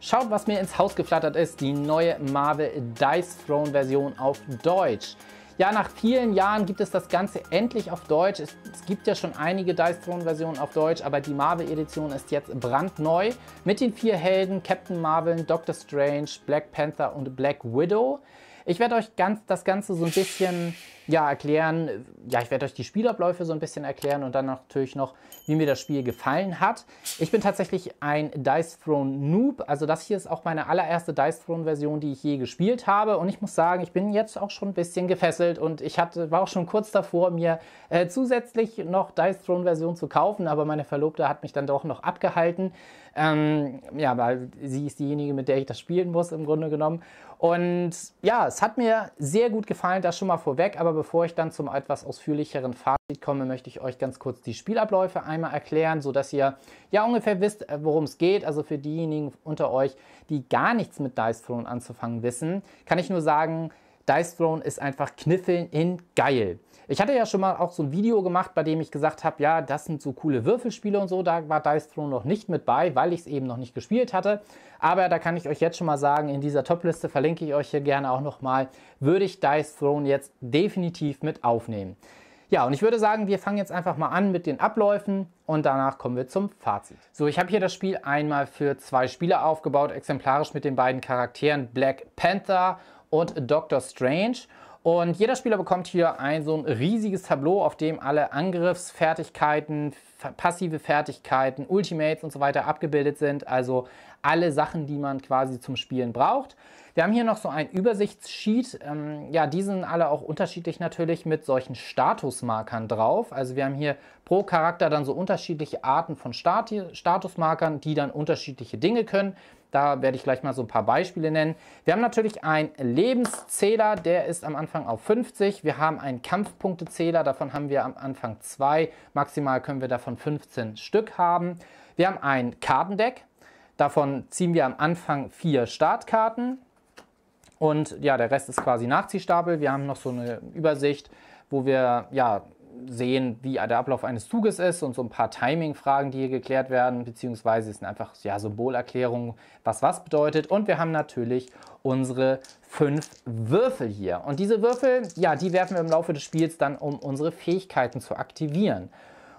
Schaut, was mir ins Haus geflattert ist, die neue Marvel Dice Throne Version auf Deutsch. Ja, nach vielen Jahren gibt es das Ganze endlich auf Deutsch. Es, es gibt ja schon einige Dice Throne Versionen auf Deutsch, aber die Marvel Edition ist jetzt brandneu mit den vier Helden Captain Marvel, Doctor Strange, Black Panther und Black Widow. Ich werde euch ganz, das Ganze so ein bisschen ja, erklären, äh, ja, ich werde euch die Spielabläufe so ein bisschen erklären und dann natürlich noch, wie mir das Spiel gefallen hat. Ich bin tatsächlich ein Dice Throne Noob, also das hier ist auch meine allererste Dice Throne Version, die ich je gespielt habe und ich muss sagen, ich bin jetzt auch schon ein bisschen gefesselt und ich hatte, war auch schon kurz davor, mir äh, zusätzlich noch Dice Throne Version zu kaufen, aber meine Verlobte hat mich dann doch noch abgehalten. Ähm, ja, weil sie ist diejenige, mit der ich das spielen muss, im Grunde genommen. Und ja, es hat mir sehr gut gefallen, das schon mal vorweg, aber bevor ich dann zum etwas ausführlicheren Fazit komme, möchte ich euch ganz kurz die Spielabläufe einmal erklären, sodass ihr ja ungefähr wisst, äh, worum es geht. Also für diejenigen unter euch, die gar nichts mit Dice Throne anzufangen wissen, kann ich nur sagen, Dice Throne ist einfach kniffeln in geil. Ich hatte ja schon mal auch so ein Video gemacht, bei dem ich gesagt habe, ja, das sind so coole Würfelspiele und so. Da war Dice Throne noch nicht mit bei, weil ich es eben noch nicht gespielt hatte. Aber da kann ich euch jetzt schon mal sagen, in dieser Topliste verlinke ich euch hier gerne auch nochmal, würde ich Dice Throne jetzt definitiv mit aufnehmen. Ja, und ich würde sagen, wir fangen jetzt einfach mal an mit den Abläufen und danach kommen wir zum Fazit. So, ich habe hier das Spiel einmal für zwei Spieler aufgebaut, exemplarisch mit den beiden Charakteren Black Panther und Doctor Strange. Und jeder Spieler bekommt hier ein so ein riesiges Tableau, auf dem alle Angriffsfertigkeiten, passive Fertigkeiten, Ultimates und so weiter abgebildet sind. Also alle Sachen, die man quasi zum Spielen braucht. Wir haben hier noch so ein Übersichtssheet. Ähm, ja, die sind alle auch unterschiedlich natürlich mit solchen Statusmarkern drauf. Also wir haben hier pro Charakter dann so unterschiedliche Arten von Stati Statusmarkern, die dann unterschiedliche Dinge können. Da werde ich gleich mal so ein paar Beispiele nennen. Wir haben natürlich einen Lebenszähler, der ist am Anfang auf 50. Wir haben einen Kampfpunktezähler, davon haben wir am Anfang zwei. Maximal können wir davon 15 Stück haben. Wir haben ein Kartendeck, Davon ziehen wir am Anfang vier Startkarten und ja, der Rest ist quasi Nachziehstapel. Wir haben noch so eine Übersicht, wo wir ja sehen, wie der Ablauf eines Zuges ist und so ein paar Timing-Fragen, die hier geklärt werden, beziehungsweise sind einfach ja, Symbolerklärungen, was was bedeutet. Und wir haben natürlich unsere fünf Würfel hier. Und diese Würfel, ja, die werfen wir im Laufe des Spiels dann, um unsere Fähigkeiten zu aktivieren.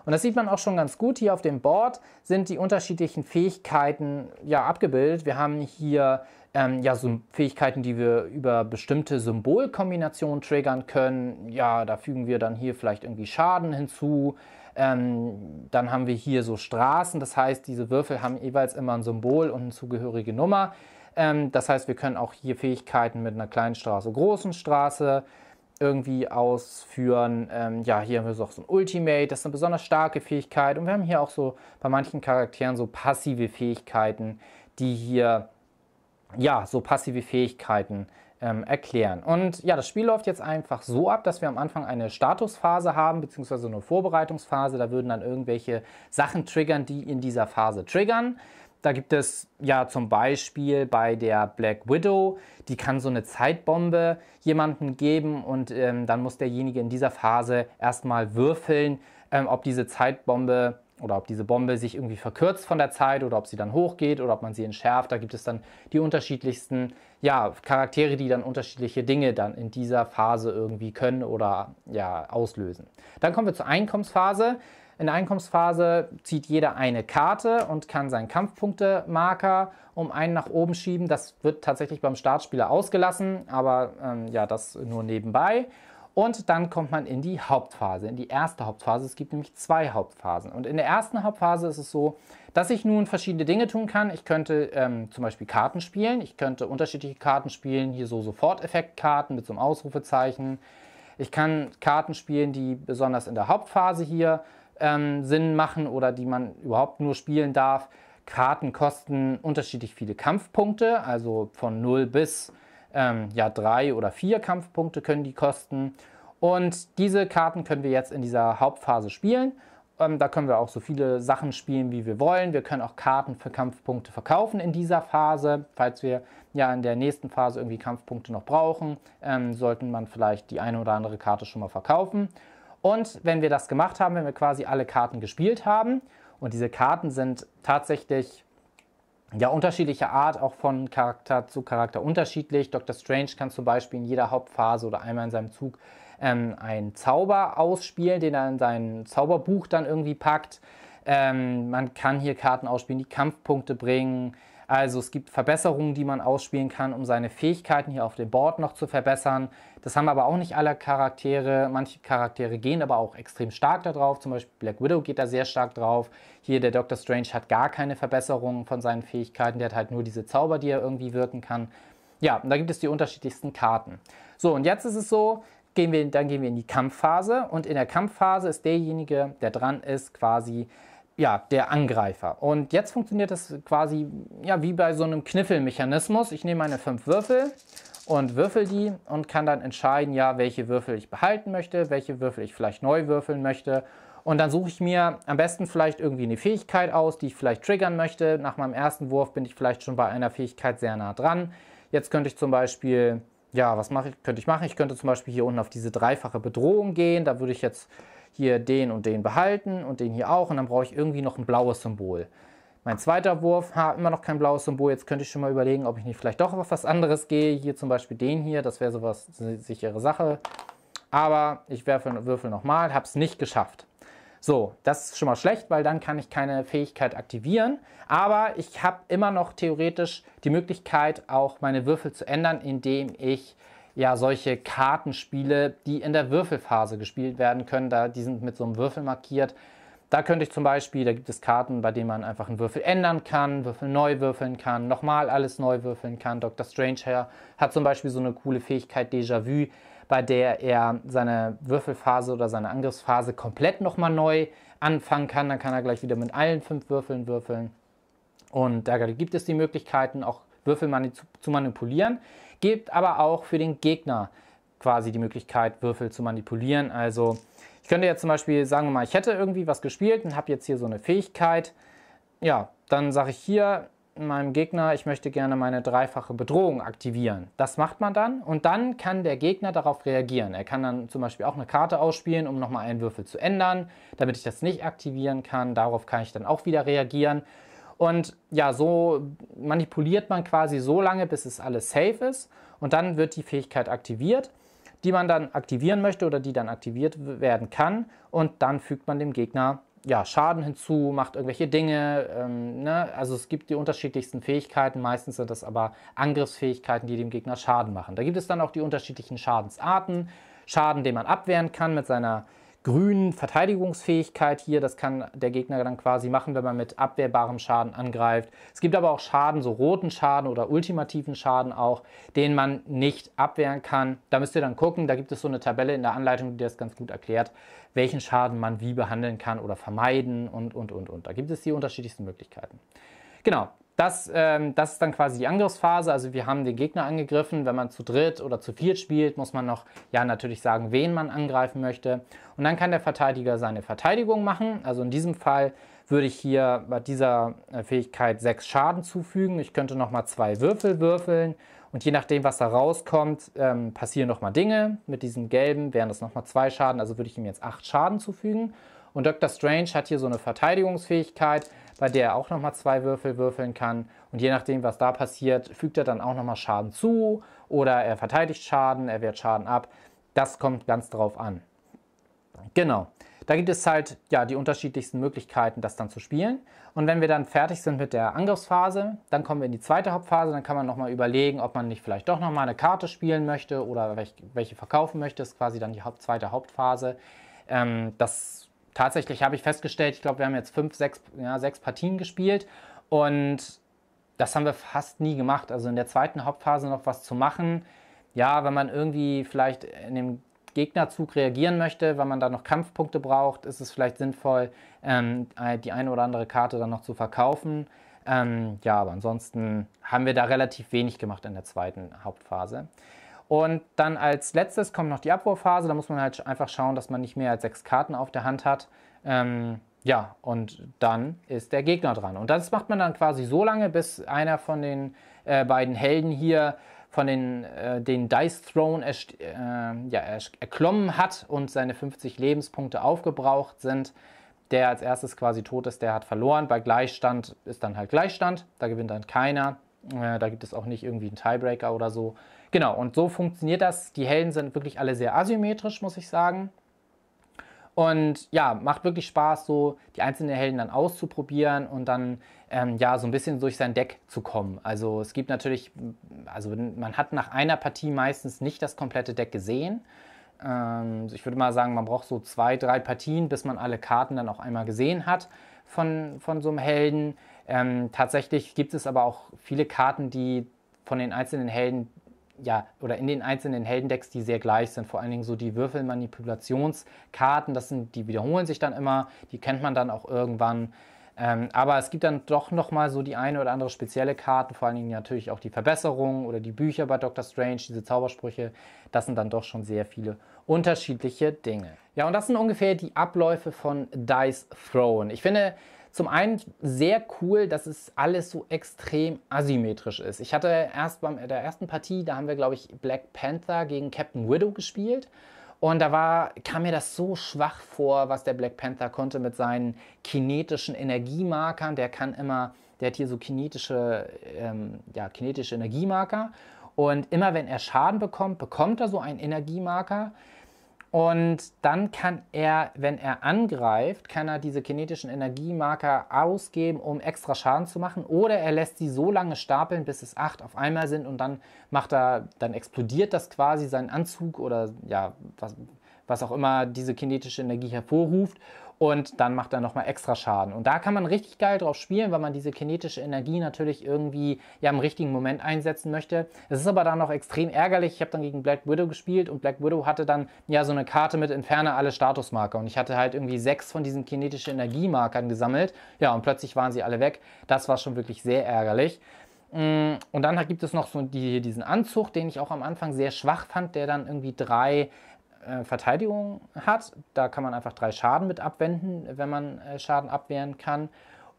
Und das sieht man auch schon ganz gut. Hier auf dem Board sind die unterschiedlichen Fähigkeiten ja, abgebildet. Wir haben hier ähm, ja, so Fähigkeiten, die wir über bestimmte Symbolkombinationen triggern können. Ja, da fügen wir dann hier vielleicht irgendwie Schaden hinzu. Ähm, dann haben wir hier so Straßen, das heißt, diese Würfel haben jeweils immer ein Symbol und eine zugehörige Nummer. Ähm, das heißt, wir können auch hier Fähigkeiten mit einer kleinen Straße, großen Straße irgendwie ausführen. Ähm, ja, hier haben wir so auch so ein Ultimate, das ist eine besonders starke Fähigkeit. Und wir haben hier auch so bei manchen Charakteren so passive Fähigkeiten, die hier, ja, so passive Fähigkeiten ähm, erklären. Und ja, das Spiel läuft jetzt einfach so ab, dass wir am Anfang eine Statusphase haben, beziehungsweise eine Vorbereitungsphase. Da würden dann irgendwelche Sachen triggern, die in dieser Phase triggern. Da gibt es ja zum Beispiel bei der Black Widow, die kann so eine Zeitbombe jemanden geben und ähm, dann muss derjenige in dieser Phase erstmal würfeln, ähm, ob diese Zeitbombe oder ob diese Bombe sich irgendwie verkürzt von der Zeit oder ob sie dann hochgeht oder ob man sie entschärft. Da gibt es dann die unterschiedlichsten ja, Charaktere, die dann unterschiedliche Dinge dann in dieser Phase irgendwie können oder ja, auslösen. Dann kommen wir zur Einkommensphase. In der Einkommensphase zieht jeder eine Karte und kann seinen Kampfpunktemarker um einen nach oben schieben. Das wird tatsächlich beim Startspieler ausgelassen, aber ähm, ja, das nur nebenbei. Und dann kommt man in die Hauptphase, in die erste Hauptphase. Es gibt nämlich zwei Hauptphasen. Und in der ersten Hauptphase ist es so, dass ich nun verschiedene Dinge tun kann. Ich könnte ähm, zum Beispiel Karten spielen. Ich könnte unterschiedliche Karten spielen. Hier so Sofort-Effekt-Karten mit so einem Ausrufezeichen. Ich kann Karten spielen, die besonders in der Hauptphase hier ähm, Sinn machen oder die man überhaupt nur spielen darf. Karten kosten unterschiedlich viele Kampfpunkte, also von 0 bis ähm, ja, 3 oder 4 Kampfpunkte können die kosten. Und diese Karten können wir jetzt in dieser Hauptphase spielen. Ähm, da können wir auch so viele Sachen spielen, wie wir wollen. Wir können auch Karten für Kampfpunkte verkaufen in dieser Phase. Falls wir ja in der nächsten Phase irgendwie Kampfpunkte noch brauchen, ähm, sollten man vielleicht die eine oder andere Karte schon mal verkaufen. Und wenn wir das gemacht haben, wenn wir quasi alle Karten gespielt haben, und diese Karten sind tatsächlich ja unterschiedlicher Art, auch von Charakter zu Charakter unterschiedlich. Dr. Strange kann zum Beispiel in jeder Hauptphase oder einmal in seinem Zug ähm, einen Zauber ausspielen, den er in sein Zauberbuch dann irgendwie packt. Ähm, man kann hier Karten ausspielen, die Kampfpunkte bringen. Also es gibt Verbesserungen, die man ausspielen kann, um seine Fähigkeiten hier auf dem Board noch zu verbessern. Das haben aber auch nicht alle Charaktere. Manche Charaktere gehen aber auch extrem stark darauf. Zum Beispiel Black Widow geht da sehr stark drauf. Hier der Doctor Strange hat gar keine Verbesserungen von seinen Fähigkeiten. Der hat halt nur diese Zauber, die er irgendwie wirken kann. Ja, und da gibt es die unterschiedlichsten Karten. So, und jetzt ist es so, gehen wir, dann gehen wir in die Kampfphase. Und in der Kampfphase ist derjenige, der dran ist, quasi ja, der Angreifer. Und jetzt funktioniert das quasi ja, wie bei so einem Kniffelmechanismus. Ich nehme meine fünf Würfel und würfel die und kann dann entscheiden, ja, welche Würfel ich behalten möchte, welche Würfel ich vielleicht neu würfeln möchte. Und dann suche ich mir am besten vielleicht irgendwie eine Fähigkeit aus, die ich vielleicht triggern möchte. Nach meinem ersten Wurf bin ich vielleicht schon bei einer Fähigkeit sehr nah dran. Jetzt könnte ich zum Beispiel, ja, was mache ich, könnte ich machen? Ich könnte zum Beispiel hier unten auf diese dreifache Bedrohung gehen. Da würde ich jetzt hier den und den behalten und den hier auch und dann brauche ich irgendwie noch ein blaues Symbol. Mein zweiter Wurf, ha, immer noch kein blaues Symbol. Jetzt könnte ich schon mal überlegen, ob ich nicht vielleicht doch auf was anderes gehe. Hier zum Beispiel den hier, das wäre sowas sichere Sache. Aber ich werfe, würfel nochmal, habe es nicht geschafft. So, das ist schon mal schlecht, weil dann kann ich keine Fähigkeit aktivieren. Aber ich habe immer noch theoretisch die Möglichkeit, auch meine Würfel zu ändern, indem ich ja solche Kartenspiele, die in der Würfelphase gespielt werden können. Da, die sind mit so einem Würfel markiert. Da könnte ich zum Beispiel, da gibt es Karten, bei denen man einfach einen Würfel ändern kann, Würfel neu würfeln kann, nochmal alles neu würfeln kann. Dr. Strange hat zum Beispiel so eine coole Fähigkeit Déjà-vu, bei der er seine Würfelphase oder seine Angriffsphase komplett nochmal neu anfangen kann. Dann kann er gleich wieder mit allen fünf Würfeln würfeln. Und da gibt es die Möglichkeiten, auch Würfel mani zu manipulieren gibt aber auch für den Gegner quasi die Möglichkeit, Würfel zu manipulieren. Also ich könnte jetzt zum Beispiel, sagen wir mal, ich hätte irgendwie was gespielt und habe jetzt hier so eine Fähigkeit. Ja, dann sage ich hier meinem Gegner, ich möchte gerne meine dreifache Bedrohung aktivieren. Das macht man dann und dann kann der Gegner darauf reagieren. Er kann dann zum Beispiel auch eine Karte ausspielen, um nochmal einen Würfel zu ändern, damit ich das nicht aktivieren kann. Darauf kann ich dann auch wieder reagieren. Und ja, so manipuliert man quasi so lange, bis es alles safe ist. Und dann wird die Fähigkeit aktiviert, die man dann aktivieren möchte oder die dann aktiviert werden kann. Und dann fügt man dem Gegner ja, Schaden hinzu, macht irgendwelche Dinge. Ähm, ne? Also es gibt die unterschiedlichsten Fähigkeiten. Meistens sind das aber Angriffsfähigkeiten, die dem Gegner Schaden machen. Da gibt es dann auch die unterschiedlichen Schadensarten. Schaden, den man abwehren kann mit seiner grünen Verteidigungsfähigkeit hier. Das kann der Gegner dann quasi machen, wenn man mit abwehrbarem Schaden angreift. Es gibt aber auch Schaden, so roten Schaden oder ultimativen Schaden auch, den man nicht abwehren kann. Da müsst ihr dann gucken, da gibt es so eine Tabelle in der Anleitung, die das ganz gut erklärt, welchen Schaden man wie behandeln kann oder vermeiden und, und, und, und. Da gibt es die unterschiedlichsten Möglichkeiten. Genau, das, ähm, das ist dann quasi die Angriffsphase. Also wir haben den Gegner angegriffen. Wenn man zu dritt oder zu viert spielt, muss man noch ja natürlich sagen, wen man angreifen möchte. Und dann kann der Verteidiger seine Verteidigung machen. Also in diesem Fall würde ich hier bei dieser äh, Fähigkeit sechs Schaden zufügen. Ich könnte noch mal zwei Würfel würfeln. Und je nachdem, was da rauskommt, ähm, passieren mal Dinge. Mit diesem gelben wären das noch mal zwei Schaden. Also würde ich ihm jetzt acht Schaden zufügen. Und Dr. Strange hat hier so eine Verteidigungsfähigkeit, bei der er auch nochmal zwei Würfel würfeln kann. Und je nachdem, was da passiert, fügt er dann auch nochmal Schaden zu oder er verteidigt Schaden, er wehrt Schaden ab. Das kommt ganz drauf an. Genau. Da gibt es halt ja die unterschiedlichsten Möglichkeiten, das dann zu spielen. Und wenn wir dann fertig sind mit der Angriffsphase, dann kommen wir in die zweite Hauptphase. Dann kann man nochmal überlegen, ob man nicht vielleicht doch nochmal eine Karte spielen möchte oder welche verkaufen möchte. Das ist quasi dann die zweite Hauptphase. Ähm, das tatsächlich habe ich festgestellt, ich glaube, wir haben jetzt fünf, sechs, ja, sechs Partien gespielt und das haben wir fast nie gemacht. Also in der zweiten Hauptphase noch was zu machen. Ja, wenn man irgendwie vielleicht in dem Gegnerzug reagieren möchte, weil man da noch Kampfpunkte braucht, ist es vielleicht sinnvoll, ähm, die eine oder andere Karte dann noch zu verkaufen. Ähm, ja, aber ansonsten haben wir da relativ wenig gemacht in der zweiten Hauptphase. Und dann als letztes kommt noch die Abwurfphase. Da muss man halt einfach schauen, dass man nicht mehr als sechs Karten auf der Hand hat. Ähm, ja, und dann ist der Gegner dran. Und das macht man dann quasi so lange, bis einer von den äh, beiden Helden hier von den, äh, den Dice Throne äh, ja, erklommen hat und seine 50 Lebenspunkte aufgebraucht sind. Der als erstes quasi tot ist, der hat verloren. Bei Gleichstand ist dann halt Gleichstand. Da gewinnt dann keiner. Äh, da gibt es auch nicht irgendwie einen Tiebreaker oder so. Genau, und so funktioniert das. Die Helden sind wirklich alle sehr asymmetrisch, muss ich sagen. Und ja, macht wirklich Spaß, so die einzelnen Helden dann auszuprobieren und dann ähm, ja so ein bisschen durch sein Deck zu kommen. Also es gibt natürlich, also man hat nach einer Partie meistens nicht das komplette Deck gesehen. Ähm, ich würde mal sagen, man braucht so zwei, drei Partien, bis man alle Karten dann auch einmal gesehen hat von, von so einem Helden. Ähm, tatsächlich gibt es aber auch viele Karten, die von den einzelnen Helden ja, oder in den einzelnen Heldendecks, die sehr gleich sind. Vor allen Dingen so die Würfelmanipulationskarten, das sind, die wiederholen sich dann immer, die kennt man dann auch irgendwann. Ähm, aber es gibt dann doch nochmal so die eine oder andere spezielle Karten, vor allen Dingen natürlich auch die Verbesserungen oder die Bücher bei Doctor Strange, diese Zaubersprüche. Das sind dann doch schon sehr viele unterschiedliche Dinge. Ja, und das sind ungefähr die Abläufe von Dice Throne. Ich finde, zum einen sehr cool, dass es alles so extrem asymmetrisch ist. Ich hatte erst bei äh, der ersten Partie, da haben wir, glaube ich, Black Panther gegen Captain Widow gespielt. Und da war, kam mir das so schwach vor, was der Black Panther konnte mit seinen kinetischen Energiemarkern. Der kann immer, der hat hier so kinetische, ähm, ja, kinetische Energiemarker. Und immer wenn er Schaden bekommt, bekommt er so einen Energiemarker. Und dann kann er, wenn er angreift, kann er diese kinetischen Energiemarker ausgeben, um extra Schaden zu machen. Oder er lässt sie so lange stapeln, bis es acht auf einmal sind und dann macht er, dann explodiert das quasi sein Anzug oder ja, was, was auch immer diese kinetische Energie hervorruft und dann macht er nochmal extra Schaden. Und da kann man richtig geil drauf spielen, weil man diese kinetische Energie natürlich irgendwie ja im richtigen Moment einsetzen möchte. Es ist aber dann noch extrem ärgerlich. Ich habe dann gegen Black Widow gespielt und Black Widow hatte dann ja so eine Karte mit Entferne alle Statusmarker und ich hatte halt irgendwie sechs von diesen kinetischen Energiemarkern gesammelt. Ja, und plötzlich waren sie alle weg. Das war schon wirklich sehr ärgerlich. Mm, und dann gibt es noch so die, diesen Anzug, den ich auch am Anfang sehr schwach fand, der dann irgendwie drei äh, Verteidigung hat. Da kann man einfach drei Schaden mit abwenden, wenn man äh, Schaden abwehren kann.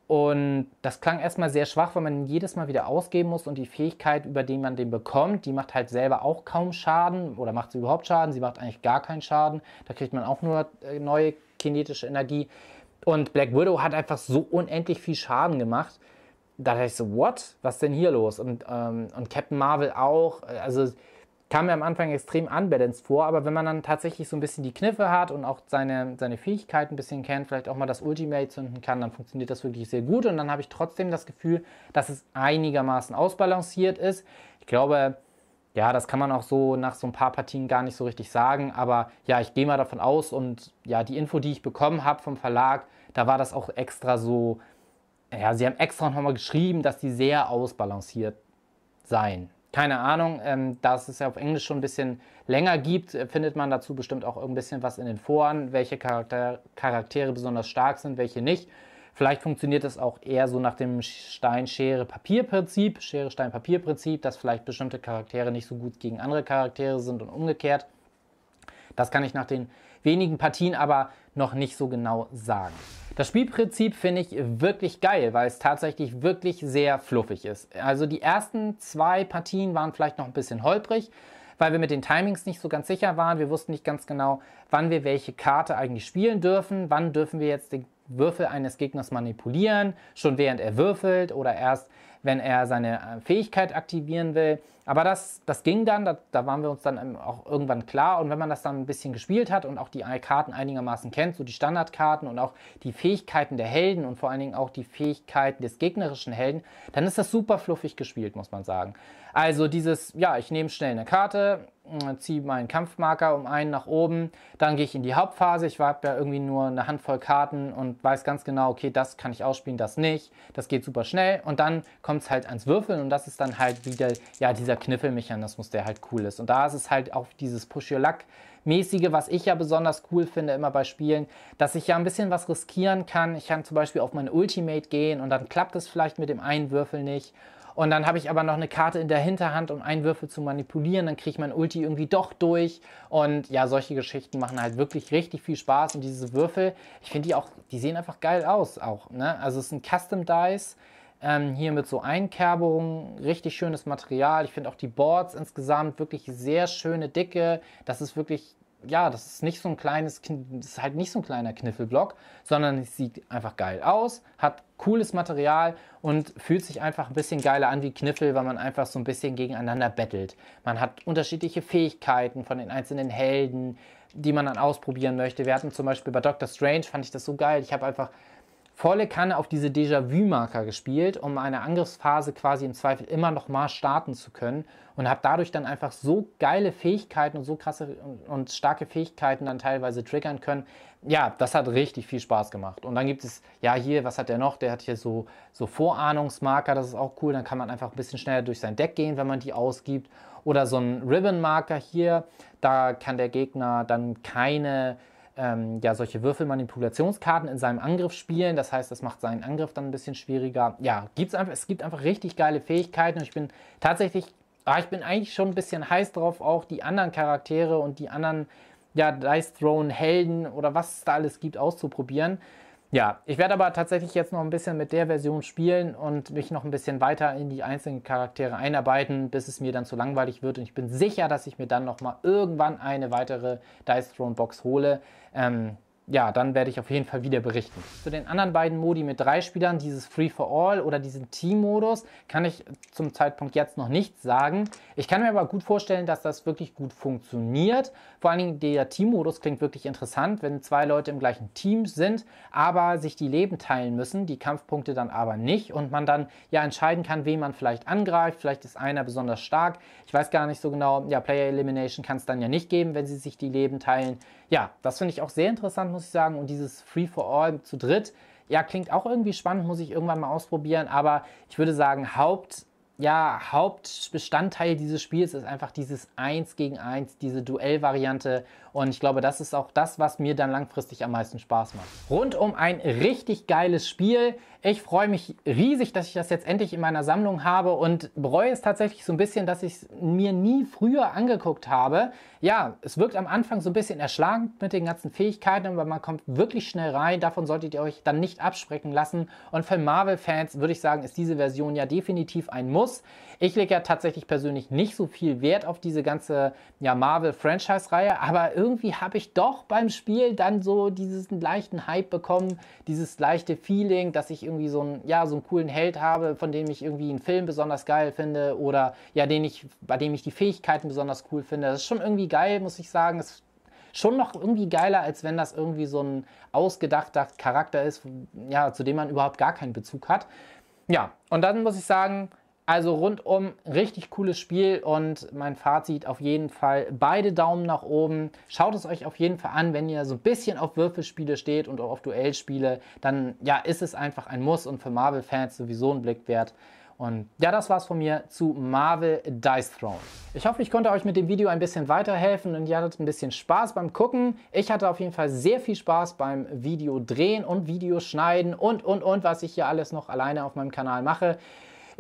Und das klang erstmal sehr schwach, weil man jedes Mal wieder ausgeben muss und die Fähigkeit, über die man den bekommt, die macht halt selber auch kaum Schaden oder macht sie überhaupt Schaden, sie macht eigentlich gar keinen Schaden. Da kriegt man auch nur äh, neue kinetische Energie. Und Black Widow hat einfach so unendlich viel Schaden gemacht. Da dachte ich so, what? Was denn hier los? Und, ähm, und Captain Marvel auch. Also kam mir am Anfang extrem unbalanced vor, aber wenn man dann tatsächlich so ein bisschen die Kniffe hat und auch seine, seine Fähigkeiten ein bisschen kennt, vielleicht auch mal das Ultimate zünden kann, dann funktioniert das wirklich sehr gut und dann habe ich trotzdem das Gefühl, dass es einigermaßen ausbalanciert ist. Ich glaube, ja, das kann man auch so nach so ein paar Partien gar nicht so richtig sagen, aber ja, ich gehe mal davon aus und ja, die Info, die ich bekommen habe vom Verlag, da war das auch extra so, ja, sie haben extra nochmal geschrieben, dass die sehr ausbalanciert seien keine Ahnung, ähm, da es es ja auf Englisch schon ein bisschen länger gibt, äh, findet man dazu bestimmt auch ein bisschen was in den Foren, welche Charakter Charaktere besonders stark sind, welche nicht. Vielleicht funktioniert es auch eher so nach dem Stein-Schere-Papier-Prinzip, Schere-Stein-Papier-Prinzip, dass vielleicht bestimmte Charaktere nicht so gut gegen andere Charaktere sind und umgekehrt. Das kann ich nach den wenigen Partien aber noch nicht so genau sagen. Das Spielprinzip finde ich wirklich geil, weil es tatsächlich wirklich sehr fluffig ist. Also die ersten zwei Partien waren vielleicht noch ein bisschen holprig, weil wir mit den Timings nicht so ganz sicher waren. Wir wussten nicht ganz genau, wann wir welche Karte eigentlich spielen dürfen, wann dürfen wir jetzt den Würfel eines Gegners manipulieren, schon während er würfelt oder erst wenn er seine äh, Fähigkeit aktivieren will. Aber das, das ging dann, da, da waren wir uns dann auch irgendwann klar. Und wenn man das dann ein bisschen gespielt hat und auch die Karten einigermaßen kennt, so die Standardkarten und auch die Fähigkeiten der Helden und vor allen Dingen auch die Fähigkeiten des gegnerischen Helden, dann ist das super fluffig gespielt, muss man sagen. Also dieses, ja, ich nehme schnell eine Karte, äh, ziehe meinen Kampfmarker um einen nach oben, dann gehe ich in die Hauptphase. Ich habe ja irgendwie nur eine Handvoll Karten und weiß ganz genau, okay, das kann ich ausspielen, das nicht. Das geht super schnell und dann kommt es halt ans Würfeln und das ist dann halt wieder ja dieser Kniffelmechanismus, der halt cool ist. Und da ist es halt auch dieses Push Your Luck mäßige, was ich ja besonders cool finde immer bei Spielen, dass ich ja ein bisschen was riskieren kann. Ich kann zum Beispiel auf mein Ultimate gehen und dann klappt es vielleicht mit dem einen Würfel nicht und dann habe ich aber noch eine Karte in der Hinterhand, um einen Würfel zu manipulieren. Dann kriege ich mein Ulti irgendwie doch durch. Und ja, solche Geschichten machen halt wirklich richtig viel Spaß. Und diese Würfel, ich finde die auch, die sehen einfach geil aus auch. Ne? Also es ein Custom Dice. Ähm, hier mit so Einkerbungen, richtig schönes Material. Ich finde auch die Boards insgesamt wirklich sehr schöne Dicke. Das ist wirklich ja, das ist nicht so ein kleines, das ist halt nicht so ein kleiner Kniffelblock, sondern es sieht einfach geil aus, hat cooles Material und fühlt sich einfach ein bisschen geiler an wie Kniffel, weil man einfach so ein bisschen gegeneinander bettelt. Man hat unterschiedliche Fähigkeiten von den einzelnen Helden, die man dann ausprobieren möchte. Wir hatten zum Beispiel bei Doctor Strange, fand ich das so geil. Ich habe einfach volle Kanne auf diese Déjà-vu-Marker gespielt, um eine Angriffsphase quasi im Zweifel immer noch mal starten zu können und habe dadurch dann einfach so geile Fähigkeiten und so krasse und starke Fähigkeiten dann teilweise triggern können. Ja, das hat richtig viel Spaß gemacht. Und dann gibt es, ja, hier, was hat der noch? Der hat hier so, so Vorahnungsmarker, das ist auch cool. Dann kann man einfach ein bisschen schneller durch sein Deck gehen, wenn man die ausgibt. Oder so ein Ribbon-Marker hier, da kann der Gegner dann keine ähm, ja, solche Würfelmanipulationskarten in seinem Angriff spielen. Das heißt, das macht seinen Angriff dann ein bisschen schwieriger. Ja, gibt's einfach, es gibt einfach richtig geile Fähigkeiten und ich bin tatsächlich, ah, ich bin eigentlich schon ein bisschen heiß drauf, auch die anderen Charaktere und die anderen ja, Dice Throne Helden oder was es da alles gibt, auszuprobieren. Ja, ich werde aber tatsächlich jetzt noch ein bisschen mit der Version spielen und mich noch ein bisschen weiter in die einzelnen Charaktere einarbeiten, bis es mir dann zu langweilig wird. Und ich bin sicher, dass ich mir dann noch mal irgendwann eine weitere Dice Throne Box hole. Ähm, ja, dann werde ich auf jeden Fall wieder berichten. Zu den anderen beiden Modi mit drei Spielern, dieses Free-for-All oder diesen Team-Modus, kann ich zum Zeitpunkt jetzt noch nichts sagen. Ich kann mir aber gut vorstellen, dass das wirklich gut funktioniert. Vor allen Dingen der Team-Modus klingt wirklich interessant, wenn zwei Leute im gleichen Team sind, aber sich die Leben teilen müssen, die Kampfpunkte dann aber nicht und man dann ja entscheiden kann, wen man vielleicht angreift. Vielleicht ist einer besonders stark. Ich weiß gar nicht so genau. Ja, Player Elimination kann es dann ja nicht geben, wenn sie sich die Leben teilen. Ja, das finde ich auch sehr interessant, muss muss ich sagen. Und dieses Free for All zu dritt, ja, klingt auch irgendwie spannend, muss ich irgendwann mal ausprobieren. Aber ich würde sagen, Haupt ja, Hauptbestandteil dieses Spiels ist einfach dieses 1 gegen 1, diese Duellvariante. Und ich glaube, das ist auch das, was mir dann langfristig am meisten Spaß macht. Rundum ein richtig geiles Spiel. Ich freue mich riesig, dass ich das jetzt endlich in meiner Sammlung habe und bereue es tatsächlich so ein bisschen, dass ich es mir nie früher angeguckt habe. Ja, es wirkt am Anfang so ein bisschen erschlagend mit den ganzen Fähigkeiten, aber man kommt wirklich schnell rein. Davon solltet ihr euch dann nicht absprechen lassen. Und für Marvel-Fans würde ich sagen, ist diese Version ja definitiv ein Muss muss. Ich lege ja tatsächlich persönlich nicht so viel Wert auf diese ganze ja, Marvel-Franchise-Reihe, aber irgendwie habe ich doch beim Spiel dann so diesen leichten Hype bekommen, dieses leichte Feeling, dass ich irgendwie so einen, ja, so einen coolen Held habe, von dem ich irgendwie einen Film besonders geil finde oder ja, den ich, bei dem ich die Fähigkeiten besonders cool finde. Das ist schon irgendwie geil, muss ich sagen. Es schon noch irgendwie geiler, als wenn das irgendwie so ein ausgedachter Charakter ist, ja, zu dem man überhaupt gar keinen Bezug hat. Ja, und dann muss ich sagen, also rundum richtig cooles Spiel und mein Fazit auf jeden Fall beide Daumen nach oben. Schaut es euch auf jeden Fall an, wenn ihr so ein bisschen auf Würfelspiele steht und auch auf Duellspiele, dann ja, ist es einfach ein Muss und für Marvel-Fans sowieso ein Blick wert. Und ja, das war's von mir zu Marvel Dice Throne. Ich hoffe, ich konnte euch mit dem Video ein bisschen weiterhelfen und ihr hattet ein bisschen Spaß beim Gucken. Ich hatte auf jeden Fall sehr viel Spaß beim Video drehen und Videoschneiden und, und, und, was ich hier alles noch alleine auf meinem Kanal mache.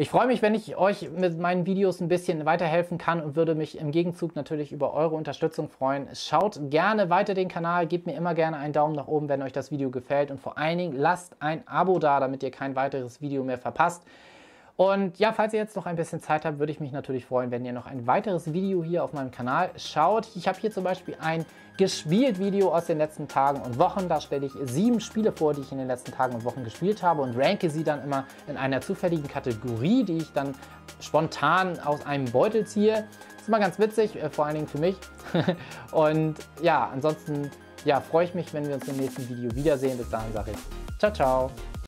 Ich freue mich, wenn ich euch mit meinen Videos ein bisschen weiterhelfen kann und würde mich im Gegenzug natürlich über eure Unterstützung freuen. Schaut gerne weiter den Kanal, gebt mir immer gerne einen Daumen nach oben, wenn euch das Video gefällt und vor allen Dingen lasst ein Abo da, damit ihr kein weiteres Video mehr verpasst. Und ja, falls ihr jetzt noch ein bisschen Zeit habt, würde ich mich natürlich freuen, wenn ihr noch ein weiteres Video hier auf meinem Kanal schaut. Ich habe hier zum Beispiel ein gespielt Video aus den letzten Tagen und Wochen. Da stelle ich sieben Spiele vor, die ich in den letzten Tagen und Wochen gespielt habe und ranke sie dann immer in einer zufälligen Kategorie, die ich dann spontan aus einem Beutel ziehe. ist immer ganz witzig, äh, vor allen Dingen für mich. und ja, ansonsten ja, freue ich mich, wenn wir uns im nächsten Video wiedersehen. Bis dahin sage ich ciao, ciao.